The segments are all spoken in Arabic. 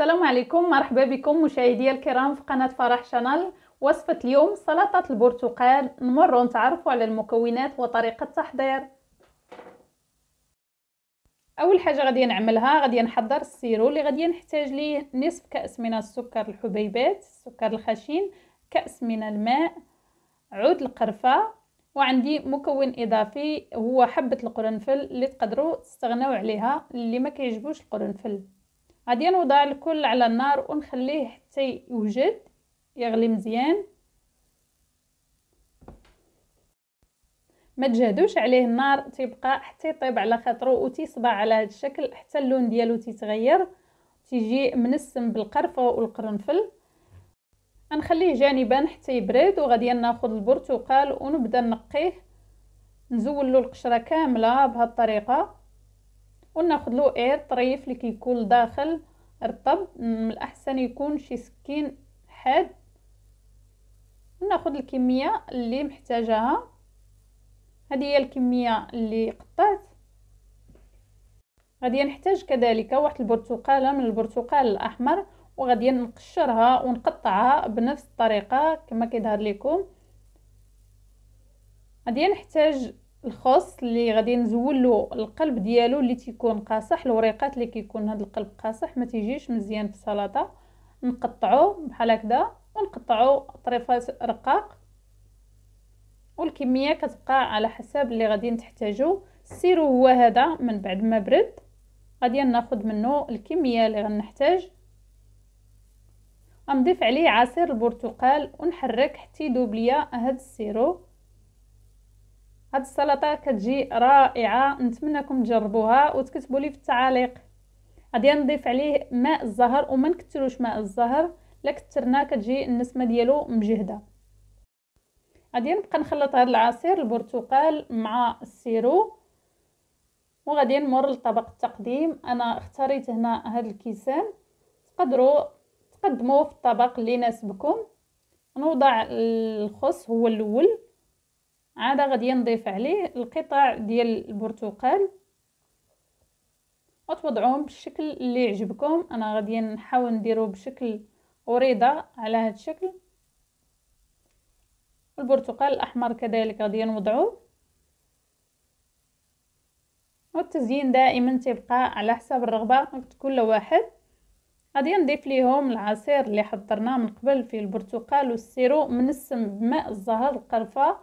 السلام عليكم مرحبا بكم مشاهدي الكرام في قناة فرح شانل وصفة اليوم سلطة البرتقال نمر نتعرفوا على المكونات وطريقة التحضير أول حاجة غادي نعملها غادي نحضر السيرو اللي غادي نحتاج ليه نصف كأس من السكر الحبيبات السكر الخشين كأس من الماء عود القرفة وعندي مكون إضافي هو حبة القرنفل اللي تقدروا تستغناو عليها اللي ما كيعجبوش القرنفل غادي نوضع الكل على النار ونخليه حتى يوجد يغلي مزيان ما تجهدوش عليه النار تيبقى حتى يطيب على خاطرو وتيصبع على هذا الشكل حتى اللون ديالو تيتغير تيجي منسم بالقرفه والقرنفل غنخليه جانبا حتى يبرد وغادي ناخذ البرتقال ونبدا نقيه نزول له القشره كامله بهذه الطريقه وناخذ له اير طريف اللي كيكون داخل الرطب من الاحسن يكون شي سكين حاد ناخذ الكميه اللي محتاجاها هذه هي الكميه اللي قطعت غادي نحتاج كذلك واحد البرتقاله من البرتقال الاحمر وغادي نقشرها ونقطعها بنفس الطريقه كما كيظهر لكم غادي نحتاج الخاص اللي غادي نزول له القلب ديالو اللي تيكون قاصح الوريقات اللي كيكون هذا القلب قاصح ما تيجيش مزيان في السلطه نقطعو بحال هكذا ونقطعو طريفات رقاق والكميه كتبقى على حسب اللي غادي تحتاجو السيرو هو هذا من بعد ما برد غادي ناخذ منه الكميه اللي غنحتاج غنضيف عليه عصير البرتقال ونحرك حتى يذوب ليا هذا السيرو هاد السلطه كتجي رائعه نتمنىكم تجربوها وتكتبوا لي في التعاليق غادي نضيف عليه ماء الزهر وما نكثروش ماء الزهر لا كثرنا كتجي النسمه ديالو مجهده غادي نبقى نخلط هاد العصير البرتقال مع السيرو وغادي نمر لطبق التقديم انا اختاريت هنا هاد الكيسان تقدروا تقدموه في الطبق اللي يناسبكم نوضع الخس هو الاول عاد غادي نضيف عليه القطع ديال البرتقال وتوضعوهم بالشكل اللي يعجبكم انا غادي نحاول نديرو بشكل وريضه على هذا الشكل البرتقال الاحمر كذلك غادي نوضعوه والتزيين دائما تبقى على حسب الرغبه كل واحد غادي نضيف ليهم العصير اللي حضرناه من قبل فيه البرتقال والسيرو منسم بماء الزهر القرفه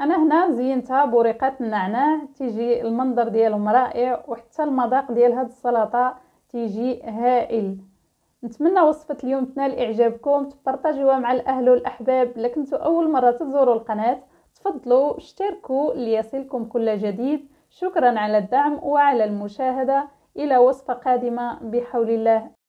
انا هنا زينتها بورقه النعناع تيجي المنظر ديالهم رائع وحتى المذاق ديال هاد السلطه تيجي هائل نتمنى وصفه اليوم تنال اعجابكم تبارطاجيوها مع الاهل والاحباب الا كنتو اول مره تزوروا القناه تفضلوا اشتركوا ليصلكم كل جديد شكرا على الدعم وعلى المشاهده الى وصفه قادمه بحول الله